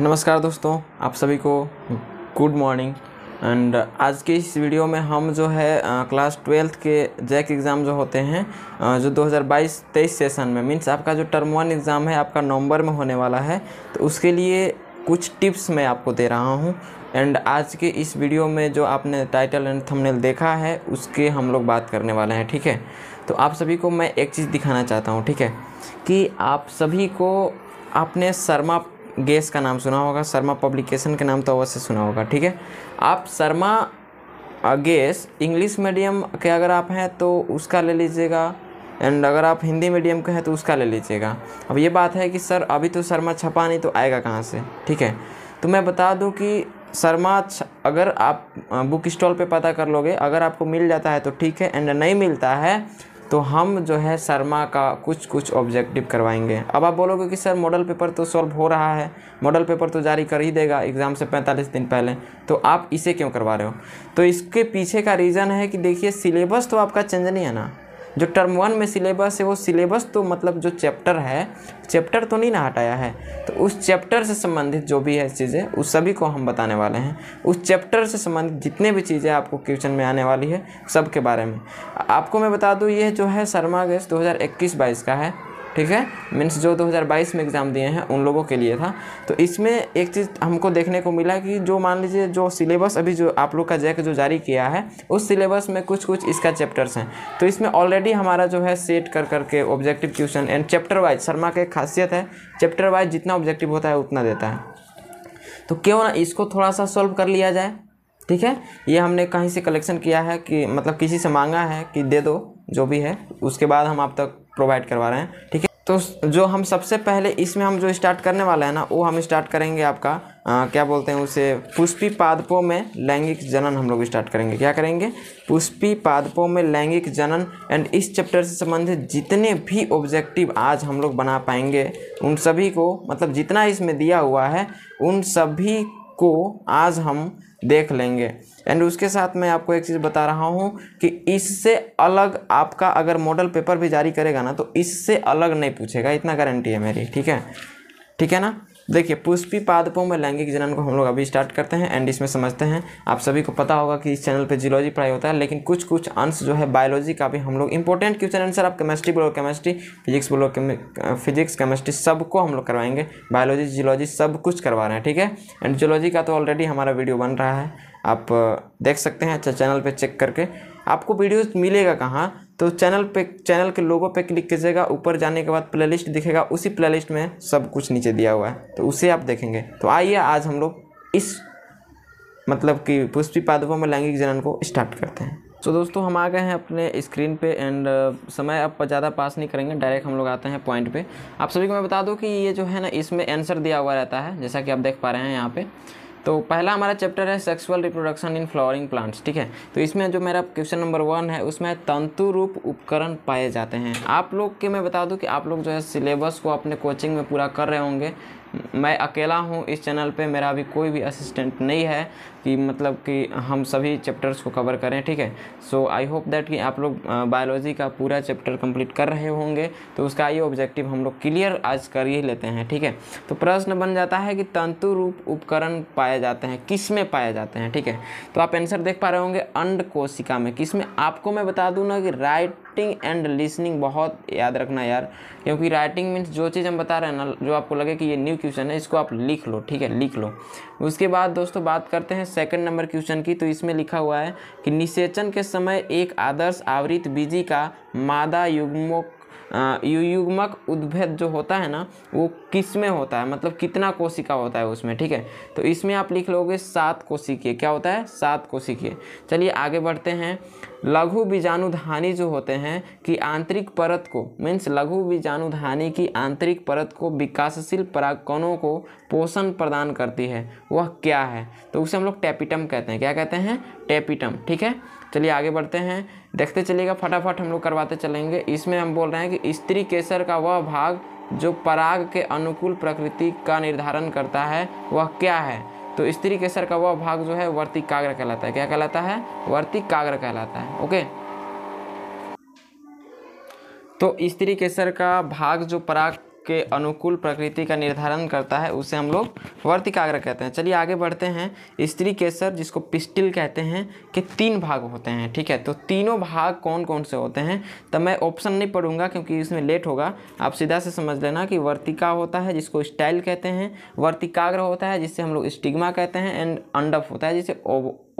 नमस्कार दोस्तों आप सभी को गुड मॉर्निंग एंड आज के इस वीडियो में हम जो है क्लास uh, ट्वेल्थ के जैक एग्ज़ाम जो होते हैं uh, जो 2022-23 सेशन में मीन्स आपका जो टर्म वन एग्ज़ाम है आपका नवंबर में होने वाला है तो उसके लिए कुछ टिप्स मैं आपको दे रहा हूँ एंड आज के इस वीडियो में जो आपने टाइटल एंड थंबनेल देखा है उसके हम लोग बात करने वाले हैं ठीक है तो आप सभी को मैं एक चीज़ दिखाना चाहता हूँ ठीक है कि आप सभी को आपने शर्मा गेस का नाम सुना होगा शर्मा पब्लिकेशन के नाम तो अवश्य सुना होगा ठीक है आप शर्मा गेस इंग्लिश मीडियम के अगर आप हैं तो उसका ले लीजिएगा एंड अगर आप हिंदी मीडियम के हैं तो उसका ले लीजिएगा अब ये बात है कि सर अभी तो शर्मा छपा नहीं तो आएगा कहाँ से ठीक है तो मैं बता दूँ कि शर्मा अगर आप बुक स्टॉल पे पता कर लोगे अगर आपको मिल जाता है तो ठीक है एंड नहीं मिलता है तो हम जो है शर्मा का कुछ कुछ ऑब्जेक्टिव करवाएंगे अब आप बोलोगे कि सर मॉडल पेपर तो सॉल्व हो रहा है मॉडल पेपर तो जारी कर ही देगा एग्ज़ाम से 45 दिन पहले तो आप इसे क्यों करवा रहे हो तो इसके पीछे का रीज़न है कि देखिए सिलेबस तो आपका चेंज नहीं है ना जो टर्म वन में सिलेबस है वो सिलेबस तो मतलब जो चैप्टर है चैप्टर तो नहीं ना हटाया है तो उस चैप्टर से संबंधित जो भी है चीज़ें उस सभी को हम बताने वाले हैं उस चैप्टर से संबंधित जितने भी चीज़ें आपको क्वेश्चन में आने वाली है सब के बारे में आपको मैं बता दूँ ये जो है शर्मा गैस दो हज़ार का है ठीक है मीन्स जो 2022 में एग्ज़ाम दिए हैं उन लोगों के लिए था तो इसमें एक चीज़ हमको देखने को मिला कि जो मान लीजिए जो सिलेबस अभी जो आप लोग का जैक जो जारी किया है उस सिलेबस में कुछ कुछ इसका चैप्टर्स हैं तो इसमें ऑलरेडी हमारा जो है सेट कर करके objective question and chapter wise Sharma का एक खासियत है चैप्टर वाइज जितना ऑब्जेक्टिव होता है उतना देता है तो क्यों ना इसको थोड़ा सा सॉल्व कर लिया जाए ठीक है ये हमने कहीं से कलेक्शन किया है कि मतलब किसी से मांगा है कि दे दो जो भी है उसके बाद हम आप तक प्रोवाइड करवा रहे हैं ठीक है तो जो हम सबसे पहले इसमें हम जो स्टार्ट करने वाला है ना वो हम स्टार्ट करेंगे आपका आ, क्या बोलते हैं उसे पुष्पी पादपों में लैंगिक जनन हम लोग स्टार्ट करेंगे क्या करेंगे पुष्पी पादपों में लैंगिक जनन एंड इस चैप्टर से संबंधित जितने भी ऑब्जेक्टिव आज हम लोग बना पाएंगे उन सभी को मतलब जितना इसमें दिया हुआ है उन सभी को आज हम देख लेंगे एंड उसके साथ मैं आपको एक चीज़ बता रहा हूँ कि इससे अलग आपका अगर मॉडल पेपर भी जारी करेगा ना तो इससे अलग नहीं पूछेगा इतना गारंटी है मेरी ठीक है ठीक है ना देखिए पुष्पी पादपों में लैंगिक जनन को हम लोग अभी स्टार्ट करते हैं एंड इसमें समझते हैं आप सभी को पता होगा कि इस चैनल पे जियोलॉजी पढ़ाई होता है लेकिन कुछ कुछ अंश जो है बायोलॉजी का भी हम लोग इंपॉर्टेंट क्वेश्चन आंसर आप केमिस्ट्री बोलो केमिस्ट्री फिजिक्स बोलो फिजिक्स केमिस्ट्री सबको हम लोग करवाएंगे बायोलॉजी जियोलॉजी सब कुछ करवा रहे हैं ठीक है एंड जियोलॉजी का तो ऑलरेडी हमारा वीडियो बन रहा है आप देख सकते हैं अच्छा चैनल पर चेक करके आपको वीडियोज़ मिलेगा कहाँ तो चैनल पे चैनल के लोगों पे क्लिक कीजिएगा ऊपर जाने के बाद प्लेलिस्ट दिखेगा उसी प्लेलिस्ट में सब कुछ नीचे दिया हुआ है तो उसे आप देखेंगे तो आइए आज हम लोग इस मतलब कि पुष्पी पादपों में लैंगिक जनन को स्टार्ट करते हैं तो so, दोस्तों हम आ गए हैं अपने स्क्रीन पे एंड uh, समय अब ज़्यादा पास नहीं करेंगे डायरेक्ट हम लोग आते हैं पॉइंट पे आप सभी को मैं बता दूं कि ये जो है ना इसमें आंसर दिया हुआ रहता है जैसा कि आप देख पा रहे हैं यहाँ पे तो पहला हमारा चैप्टर है sexual reproduction in flowering plants ठीक है तो इसमें जो मेरा क्वेश्चन नंबर वन है उसमें तंतु रूप उपकरण पाए जाते हैं आप लोग के मैं बता दूं कि आप लोग जो है सिलेबस को अपने कोचिंग में पूरा कर रहे होंगे मैं अकेला हूँ इस चैनल पे मेरा अभी कोई भी असिस्टेंट नहीं है कि मतलब कि हम सभी चैप्टर्स को कवर करें ठीक है सो आई होप दैट कि आप लोग बायोलॉजी का पूरा चैप्टर कंप्लीट कर रहे होंगे तो उसका ये ऑब्जेक्टिव हम लोग क्लियर आज कर ही लेते हैं ठीक है तो प्रश्न बन जाता है कि तंतु रूप उपकरण पाए जाते हैं किस में पाए जाते हैं ठीक है तो आप आंसर देख पा रहे होंगे अंड कोशिका में किस में आपको मैं बता दूँ ना कि राइट राइटिंग एंड लिसनिंग बहुत याद रखना यार क्योंकि राइटिंग मीन्स जो चीज़ हम बता रहे हैं ना जो आपको लगे कि ये न्यू क्वेश्चन है इसको आप लिख लो ठीक है लिख लो उसके बाद दोस्तों बात करते हैं सेकंड नंबर क्वेश्चन की तो इसमें लिखा हुआ है कि निषेचन के समय एक आदर्श आवृत बीजी का मादा युग्मक युग्मक उद्भेद जो होता है ना वो किस में होता है मतलब कितना कोशिका होता है उसमें ठीक है तो इसमें आप लिख लोगे सात कोशिकीय क्या होता है सात कोशिकीय चलिए आगे बढ़ते हैं लघु बीजाणुधानी जो होते हैं कि आंतरिक परत को मीन्स लघु बीजाणुधानी की आंतरिक परत को विकासशील परागकणों को पोषण प्रदान करती है वह क्या है तो उसे हम लोग टैपिटम कहते हैं क्या कहते हैं टैपिटम ठीक है चलिए आगे बढ़ते हैं देखते चलिएगा फटाफट हम लोग करवाते चलेंगे इसमें हम बोल रहे हैं कि स्त्री केसर का वह भाग जो पराग के अनुकूल प्रकृति का निर्धारण करता है वह क्या है तो स्त्री केसर का वह भाग जो है वर्तिकाग्र कहलाता है क्या कहलाता है वर्तिकाग्र कहलाता है ओके तो स्त्री केसर का भाग जो पराग के अनुकूल प्रकृति का निर्धारण करता है उसे हम लोग वर्तिकाग्र कहते हैं चलिए आगे बढ़ते हैं स्त्री केसर जिसको पिस्टिल कहते हैं के तीन भाग होते हैं ठीक है तो तीनों भाग कौन कौन से होते हैं तो मैं ऑप्शन नहीं पढ़ूंगा क्योंकि इसमें लेट होगा आप सीधा से समझ लेना कि वर्तिका होता है जिसको स्टाइल कहते हैं वर्तिकाग्र होता है जिससे हम लोग स्टिग्मा कहते हैं एंड अंडफ होता है जिसे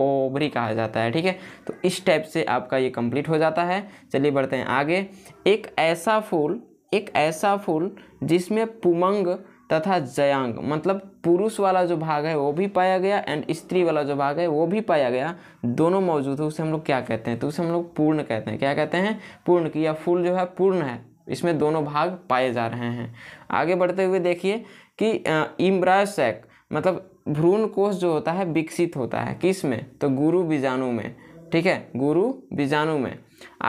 ओवरी कहा जाता है ठीक है तो इस टाइप से आपका ये कंप्लीट हो जाता है चलिए बढ़ते हैं आगे एक ऐसा फूल एक ऐसा फूल जिसमें पुमंग तथा जयांग मतलब पुरुष वाला जो भाग है वो भी पाया गया एंड स्त्री वाला जो भाग है वो भी पाया गया दोनों मौजूद है उसे हम लोग क्या कहते हैं तो उसे हम लोग पूर्ण कहते हैं क्या कहते हैं पूर्ण कि यह फूल जो है पूर्ण है इसमें दोनों भाग पाए जा रहे हैं आगे बढ़ते हुए देखिए कि इम्ब्रासैक मतलब भ्रूण कोष जो होता है विकसित होता है किस में तो गुरु बीजाणु में ठीक है गुरु बीजाणु में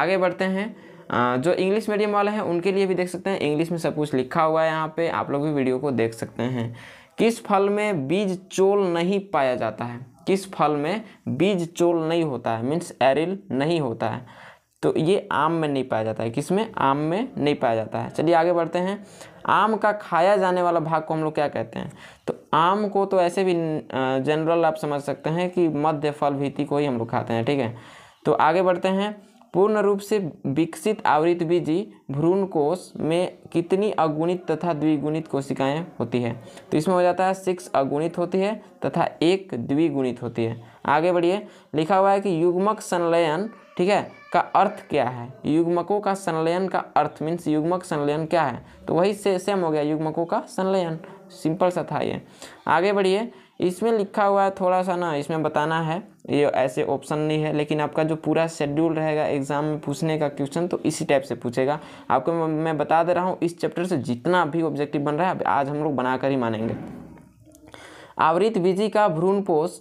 आगे बढ़ते हैं जो इंग्लिश मीडियम वाले हैं उनके लिए भी देख सकते हैं इंग्लिश में सब कुछ लिखा हुआ है यहाँ पे आप लोग भी वीडियो को देख सकते हैं किस फल में बीज चोल नहीं पाया जाता है किस फल में बीज चोल नहीं होता है मीन्स एरिल नहीं होता है तो ये आम में नहीं पाया जाता है किस में आम में नहीं पाया जाता है चलिए आगे बढ़ते हैं आम का खाया जाने वाला भाग को हम लोग क्या कहते हैं तो आम को तो ऐसे भी जनरल आप समझ सकते हैं कि मध्य फल भीति को ही हम लोग खाते हैं ठीक है तो आगे बढ़ते हैं पूर्ण रूप से विकसित आवृत बीजी भ्रूण कोष में कितनी अगुणित तथा द्विगुणित कोशिकाएं होती है तो इसमें हो जाता है सिक्स अगुणित होती है तथा एक द्विगुणित होती है आगे बढ़िए लिखा हुआ है कि युग्मक संलयन ठीक है का अर्थ क्या है युग्मकों का संलयन का अर्थ मीन्स युग्मक संलयन क्या है तो वही से सेम हो गया युग्मकों का संलयन सिंपल सा था ये आगे बढ़िए इसमें लिखा हुआ है थोड़ा सा ना इसमें बताना है ये ऐसे ऑप्शन नहीं है लेकिन आपका जो पूरा शेड्यूल रहेगा एग्जाम में पूछने का क्वेश्चन तो इसी टाइप से पूछेगा आपको मैं बता दे रहा हूँ इस चैप्टर से जितना भी ऑब्जेक्टिव बन रहा है आज हम लोग बनाकर ही मानेंगे आवृत विजी का भ्रूणपोष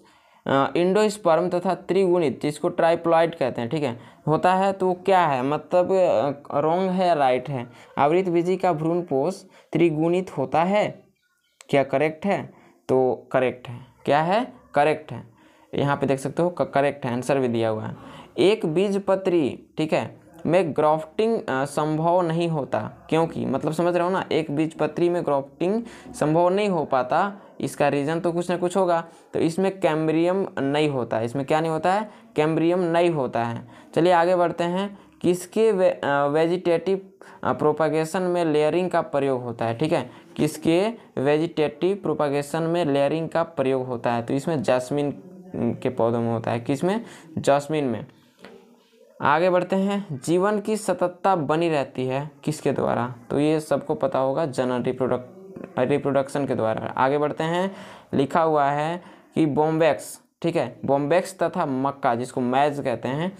इंडोस्पर्म तथा त्रिगुणित जिसको ट्राइप्लॉइड कहते हैं ठीक है होता है तो क्या है मतलब रॉन्ग है या राइट है आवृत विजी का भ्रूणपोष त्रिगुणित होता है क्या करेक्ट है तो करेक्ट है क्या है करेक्ट है यहाँ पे देख सकते हो करेक्ट है आंसर भी दिया हुआ है एक बीजपत्री ठीक है में ग्राफ्टिंग संभव नहीं होता क्योंकि मतलब समझ रहे हो ना एक बीजपत्री में ग्राफ्टिंग संभव नहीं हो पाता इसका रीज़न तो कुछ ना कुछ होगा तो इसमें कैम्ब्रियम नहीं होता है इसमें क्या नहीं होता है कैम्ब्रियम नहीं होता है चलिए आगे बढ़ते हैं किसके वे, वेजिटेटिव प्रोपागेशन में लेयरिंग का प्रयोग होता है ठीक है किसके वेजिटेटिव प्रोपागेशन में लेयरिंग का प्रयोग होता है तो इसमें जैस्मिन के पौधों में होता है किसमें जैस्मिन में आगे बढ़ते हैं जीवन की सततता बनी रहती है किसके द्वारा तो ये सबको पता होगा जनरल रिप्रोडक्ट रिप्रोडक्शन के द्वारा आगे बढ़ते हैं लिखा हुआ है कि बॉम्बैक्स ठीक है बॉम्बेक्स तथा मक्का जिसको मैज कहते हैं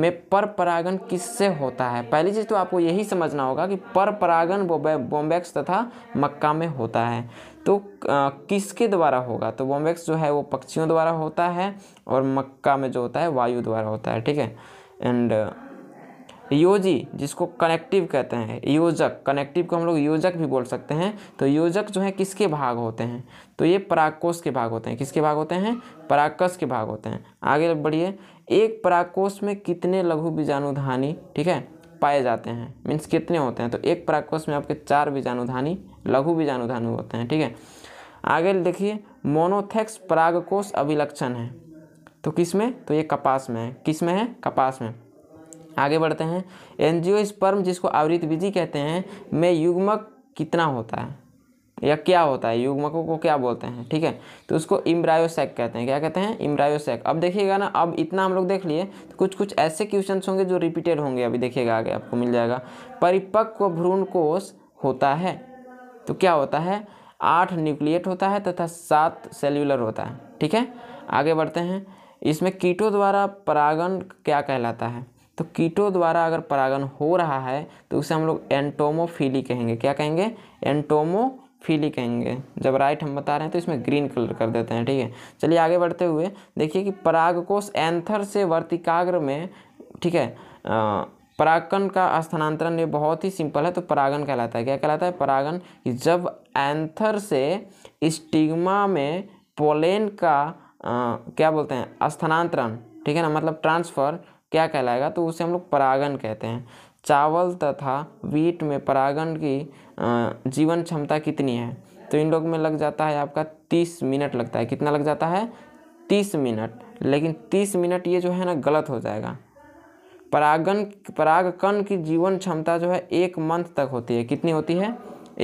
में पर परागण किससे होता है पहली चीज़ तो आपको यही समझना होगा कि पर परागण बॉम्बेक्स तथा मक्का में होता है तो आ, किसके द्वारा होगा तो बॉम्बेक्स जो है वो पक्षियों द्वारा होता है और मक्का में जो होता है वायु द्वारा होता है ठीक है एंड योजी जिसको कनेक्टिव कहते हैं योजक कनेक्टिव को हम लोग योजक भी बोल सकते हैं तो योजक जो है किसके भाग होते हैं तो ये पराकोष के भाग होते हैं किसके भाग होते हैं पराकस के भाग होते हैं आगे बढ़िए एक पराकोष में कितने लघु बीजाणुधानी ठीक है पाए जाते हैं मीन्स कितने होते हैं तो एक पराकोष में आपके चार बीजाणुधानी लघु बीजाणुधानु होते हैं ठीक है आगे देखिए मोनोथेक्स परागकोष अभिलक्षण है तो किस में तो ये कपास में है किस में है कपास में आगे बढ़ते हैं स्पर्म जिसको आवृत विधि कहते हैं में युग्मक कितना होता है या क्या होता है युग्मकों को क्या बोलते हैं ठीक है तो उसको इम्ब्रायोसेक कहते हैं क्या कहते हैं इम्ब्रायोसेक अब देखिएगा ना अब इतना हम लोग देख लिए तो कुछ कुछ ऐसे क्वेश्चन होंगे जो रिपीटेड होंगे अभी देखिएगा आगे आपको मिल जाएगा परिपक्व भ्रूण कोष होता है तो क्या होता है आठ न्यूक्लिएट होता है तथा सात सेल्युलर होता है ठीक है आगे बढ़ते हैं इसमें कीटों द्वारा परागण क्या कहलाता है तो कीटों द्वारा अगर परागण हो रहा है तो उसे हम लोग एंटोमोफिली कहेंगे क्या कहेंगे एंटोमोफिली कहेंगे जब राइट हम बता रहे हैं तो इसमें ग्रीन कलर कर देते हैं ठीक है चलिए आगे बढ़ते हुए देखिए कि परागकोश एंथर से वर्तिकाग्र में ठीक है परागकण का स्थानांतरण ये बहुत ही सिंपल है तो परागण कहलाता है क्या कहलाता है परागण जब एंथर से स्टिग्मा में पोलेन का आ, क्या बोलते हैं स्थानांतरण ठीक है ना मतलब ट्रांसफ़र क्या कहलाएगा तो उसे हम लोग परागन कहते हैं चावल तथा वीट में परागन की जीवन क्षमता कितनी है तो इन लोग में लग जाता है आपका तीस मिनट लगता है कितना लग जाता है तीस मिनट लेकिन तीस मिनट ये जो है ना गलत हो जाएगा परागन परागकण की जीवन क्षमता जो है एक मंथ तक होती है कितनी होती है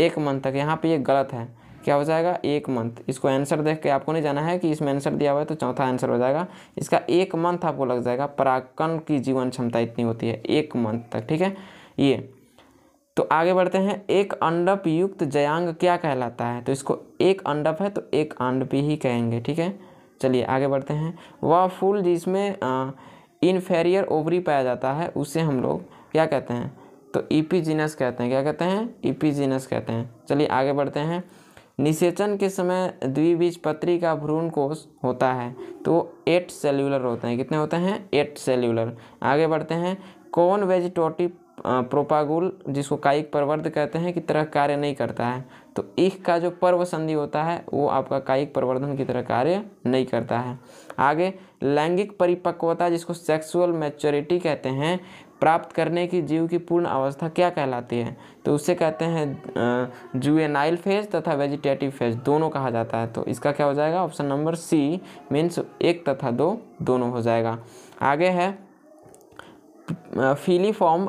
एक मंथ तक यहाँ पे ये गलत है क्या हो जाएगा एक मंथ इसको आंसर देख के आपको नहीं जाना है कि इसमें आंसर दिया हुआ है तो चौथा आंसर हो जाएगा इसका एक मंथ आपको लग जाएगा परागकण की जीवन क्षमता इतनी होती है एक मंथ तक ठीक है ये तो आगे बढ़ते हैं एक अंडप युक्त जयांग क्या कहलाता है तो इसको एक अंडप है तो एक अंडप ही कहेंगे ठीक है चलिए आगे बढ़ते हैं वह फूल जिसमें इनफेरियर ओवरी पाया जाता है उसे हम लोग क्या कहते हैं तो जीनस कहते हैं क्या कहते हैं जीनस कहते हैं चलिए आगे बढ़ते हैं निषेचन के समय द्विबीजपत्री का भ्रूण कोष होता है तो एट सेल्यूलर होते हैं कितने होते हैं एट सेल्यूलर आगे बढ़ते हैं कौन वेजिटोटिव प्रोपागुल जिसको कायिक प्रवर्ध कहते हैं की तरह कार्य नहीं करता है तो ईख का जो पर्व संधि होता है वो आपका कायिक प्रवर्धन की तरह कार्य नहीं करता है आगे लैंगिक परिपक्वता जिसको सेक्सुअल मैच्योरिटी कहते हैं प्राप्त करने की जीव की पूर्ण अवस्था क्या कहलाती है तो उसे कहते हैं जुएनाइल फेज तथा वेजिटेटिव फेज दोनों कहा जाता है तो इसका क्या हो जाएगा ऑप्शन नंबर सी मीन्स एक तथा दो दोनों हो जाएगा आगे है फीलीफॉर्म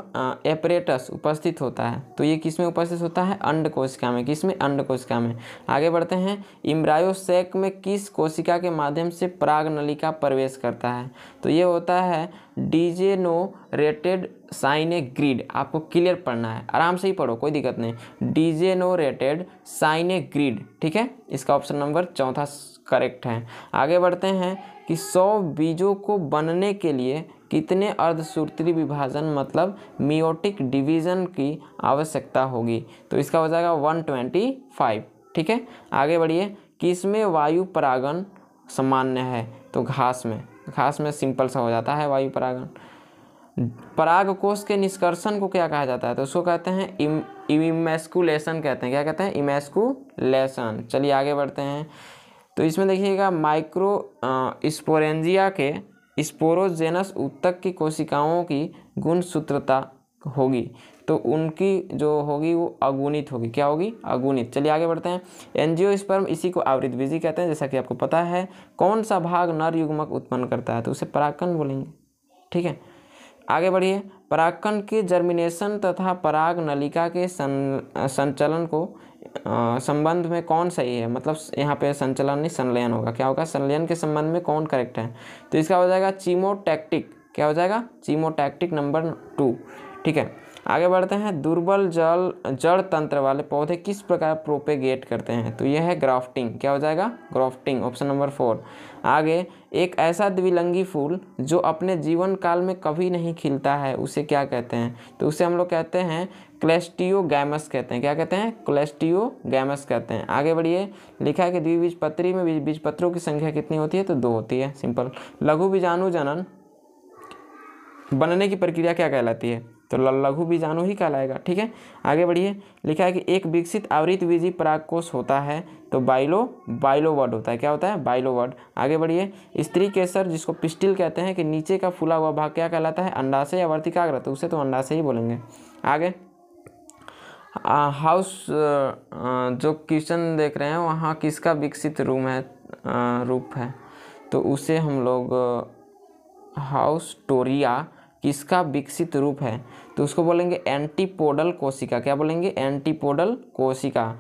एपरेटस उपस्थित होता है तो ये किस में उपस्थित होता है अंड कोशिका में किस में अंड कोशिका में आगे बढ़ते हैं इम्ब्रायोसेक में किस कोशिका के माध्यम से नली नलिका प्रवेश करता है तो ये होता है साइन साइने ग्रिड आपको क्लियर पढ़ना है आराम से ही पढ़ो कोई दिक्कत नहीं degenerated synergid ठीक है इसका ऑप्शन नंबर चौथा करेक्ट है आगे बढ़ते हैं कि सौ बीजों को बनने के लिए कितने अर्धसूत्री विभाजन मतलब मियोटिक डिवीज़न की आवश्यकता होगी तो इसका हो जाएगा 125 ठीक है आगे बढ़िए में वायु परागण सामान्य है तो घास में घास में सिंपल सा हो जाता है वायु परागण पराग कोष के निष्कर्षण को क्या कहा जाता है तो उसको कहते हैं इम इमेस्कुलेशन कहते हैं क्या कहते हैं इमेस्कुलेशन चलिए आगे बढ़ते हैं तो इसमें देखिएगा माइक्रो स्पोरेंजिया के स्पोरोजेनस उत्तक की कोशिकाओं की गुणसूत्रता होगी तो उनकी जो होगी वो अगुणित होगी क्या होगी अगुणित चलिए आगे बढ़ते हैं स्पर्म इसी को आवृत बीजी कहते हैं जैसा कि आपको पता है कौन सा भाग नर युग्मक उत्पन्न करता है तो उसे पराकन बोलेंगे ठीक है आगे बढ़िए पराकन के जर्मिनेशन तथा पराग नलिका के सं, संचलन को संबंध में कौन सही है मतलब यहाँ पे संचलन नहीं संलयन होगा क्या होगा संलयन के संबंध में कौन करेक्ट है तो इसका हो जाएगा चीमोटैक्टिक क्या हो जाएगा चीमोटैक्टिक नंबर टू ठीक है आगे बढ़ते हैं दुर्बल जल जड़ तंत्र वाले पौधे किस प्रकार प्रोपेगेट करते हैं तो यह है ग्राफ्टिंग क्या हो जाएगा ग्राफ्टिंग ऑप्शन नंबर फोर आगे एक ऐसा द्विलंगी फूल जो अपने जीवन काल में कभी नहीं खिलता है उसे क्या कहते हैं तो उसे हम लोग कहते हैं क्लेस्टियो गैमस कहते हैं क्या कहते हैं क्लेस्टियो गैमस कहते हैं आगे बढ़िए लिखा है कि द्विबीज पत्री में बीज पत्रों की संख्या कितनी होती है तो दो होती है सिंपल लघु बीजाणु जनन बनने की प्रक्रिया क्या कहलाती है तो लघु बीजाणु ही कहलाएगा ठीक है आगे बढ़िए लिखा है कि एक विकसित आवृत बीजी परागकोष होता है तो बाइलो बाइलोवर्ड होता है क्या होता है बाइलोवर्ड आगे बढ़िए स्त्री केसर जिसको पिस्टिल कहते हैं कि नीचे का फूला हुआ भाग क्या कहलाता है अंडाशय या वर्तिकाग्र तो उसे तो अंडाशय ही बोलेंगे आगे हाउस जो किचन देख रहे हैं वहाँ किसका विकसित रूम है रूप है तो उसे हम लोग हाउस टोरिया किसका विकसित रूप है तो उसको बोलेंगे एंटीपोडल कोशिका क्या बोलेंगे एंटीपोडल कोशिका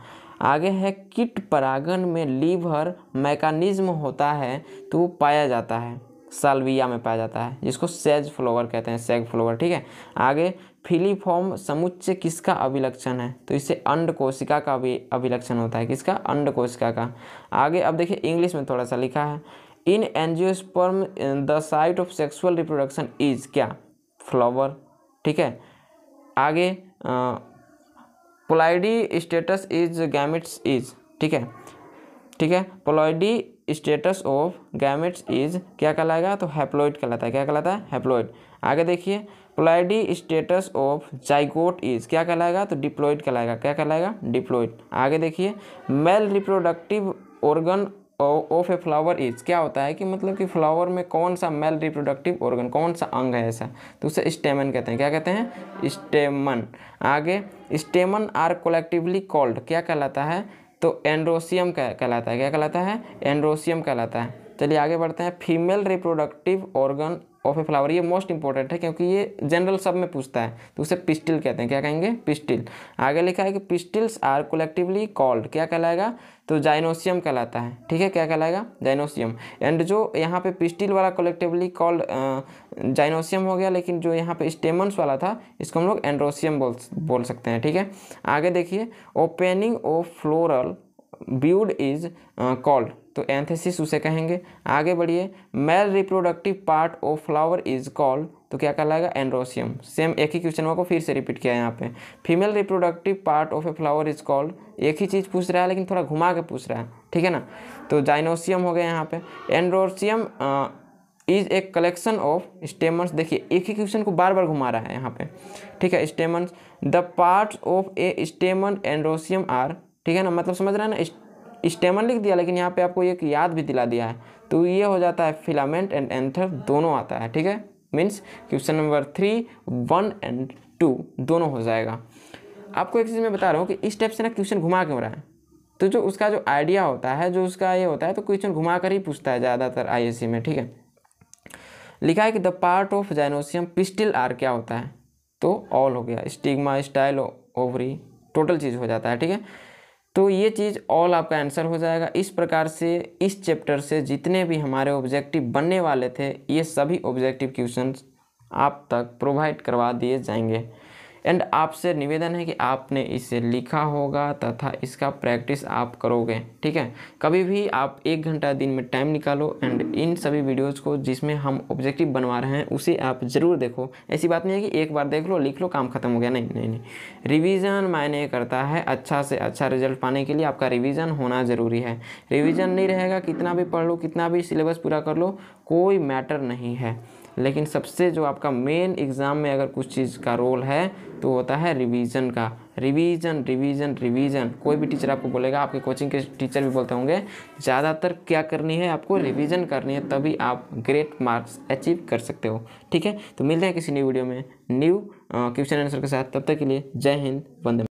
आगे है किट परागन में लीवर मैकानिज्म होता है तो वो पाया जाता है सालविया में पाया जाता है जिसको सेज फ्लोवर कहते हैं सेग फ्लोवर ठीक है आगे फिलीफॉर्म समुच्चय किसका अभिलक्षण है तो इसे अंड कोशिका का भी अभिलक्षण होता है किसका अंड कोशिका का आगे अब देखिए इंग्लिश में थोड़ा सा लिखा है in angiosperm the site of sexual reproduction is क्या फ्लावर ठीक है आगे ploidy status is gametes is ठीक है ठीक है ploidy status of gametes is क्या कहलाएगा तो हैप्लोइड कहलाता है क्या कहलाता है हैप्लोइड आगे देखिए ploidy status of zygote is क्या कहलाएगा तो डिप्लोइड कहलाएगा क्या कहलाएगा डिप्लोइड आगे देखिए male reproductive organ of a flower is क्या होता है कि मतलब कि फ्लावर में कौन सा मेल रिप्रोडक्टिव ऑर्गन कौन सा अंग है ऐसा तो उसे स्टेमन कहते हैं क्या कहते हैं स्टेमन आगे स्टेमन आर कोलेक्टिवली कॉल्ड क्या कहलाता है तो एंड्रोसियम कहलाता है क्या कहलाता है एंड्रोसियम कहलाता है चलिए आगे बढ़ते हैं female reproductive organ of a flower ये मोस्ट इंपॉर्टेंट है क्योंकि ये जनरल सब में पूछता है तो उसे पिस्टिल कहते हैं क्या कहेंगे पिस्टिल आगे लिखा है कि पिस्टिल्स आर कोलेक्टिवली कॉल्ड क्या कहलाएगा तो जाइनोसियम कहलाता है ठीक है क्या कहलाएगा जाइनोसियम एंड जो यहाँ पे पिस्टिल वाला कोलेक्टिवली कॉल्ड जाइनोसियम हो गया लेकिन जो यहाँ पे स्टेमन्स वाला था इसको हम लोग एंड्रोसियम बोल बोल सकते हैं ठीक है आगे देखिए opening of floral bud is called तो एंथेसिस उसे कहेंगे आगे बढ़िए male reproductive part of flower is called तो क्या कहलाएगा एंड्रोसियम सेम एक ही क्वेश्चन को फिर से रिपीट किया है यहाँ पे female reproductive part of a flower is called एक ही चीज़ पूछ रहा है लेकिन थोड़ा घुमा के पूछ रहा है ठीक है ना तो जाइनोसियम हो गया यहाँ पे androecium is a collection of stamens देखिए एक ही क्वेश्चन को बार बार घुमा रहा है यहाँ पे ठीक है stamens the part of a stamen androecium are ठीक है ना मतलब समझ रहे हैं ना स्टेमन लिख दिया लेकिन यहाँ पे आपको एक याद भी दिला दिया है तो ये हो जाता है फिलामेंट एंड एंथर दोनों आता है ठीक है means question number three one and two दोनों हो जाएगा आपको एक चीज़ मैं बता रहा हूँ कि इस टाइप से ना क्वेश्चन घुमा क्यों रहा है तो जो उसका जो आइडिया होता है जो उसका ये होता है तो क्वेश्चन घुमा कर ही पूछता है ज़्यादातर आई में ठीक है लिखा है कि the part of gynoecium pistil are क्या होता है तो ऑल हो गया स्टिग्मा स्टाइल ओवरी टोटल चीज़ हो जाता है ठीक है तो ये चीज़ ऑल आपका आंसर हो जाएगा इस प्रकार से इस चैप्टर से जितने भी हमारे ऑब्जेक्टिव बनने वाले थे ये सभी ऑब्जेक्टिव क्वेश्चन आप तक प्रोवाइड करवा दिए जाएंगे एंड आपसे निवेदन है कि आपने इसे लिखा होगा तथा इसका प्रैक्टिस आप करोगे ठीक है कभी भी आप एक घंटा दिन में टाइम निकालो एंड इन सभी वीडियोज़ को जिसमें हम ऑब्जेक्टिव बनवा रहे हैं उसे आप ज़रूर देखो ऐसी बात नहीं है कि एक बार देख लो लिख लो काम खत्म हो गया नहीं नहीं नहीं रिविज़न मायने करता है अच्छा से अच्छा रिजल्ट पाने के लिए आपका रिविज़न होना ज़रूरी है रिविज़न नहीं रहेगा कितना भी पढ़ लो कितना भी सिलेबस पूरा कर लो कोई मैटर नहीं है लेकिन सबसे जो आपका मेन एग्ज़ाम में अगर कुछ चीज़ का रोल है तो होता है रिवीजन का रिवीजन रिवीजन रिवीजन कोई भी टीचर आपको बोलेगा आपके कोचिंग के टीचर भी बोलते होंगे ज़्यादातर क्या करनी है आपको रिवीजन करनी है तभी आप ग्रेट मार्क्स अचीव कर सकते हो ठीक है तो मिलते हैं किसी न्यू वीडियो में न्यू क्वेश्चन आंसर के साथ तब तक के लिए जय हिंद वंदे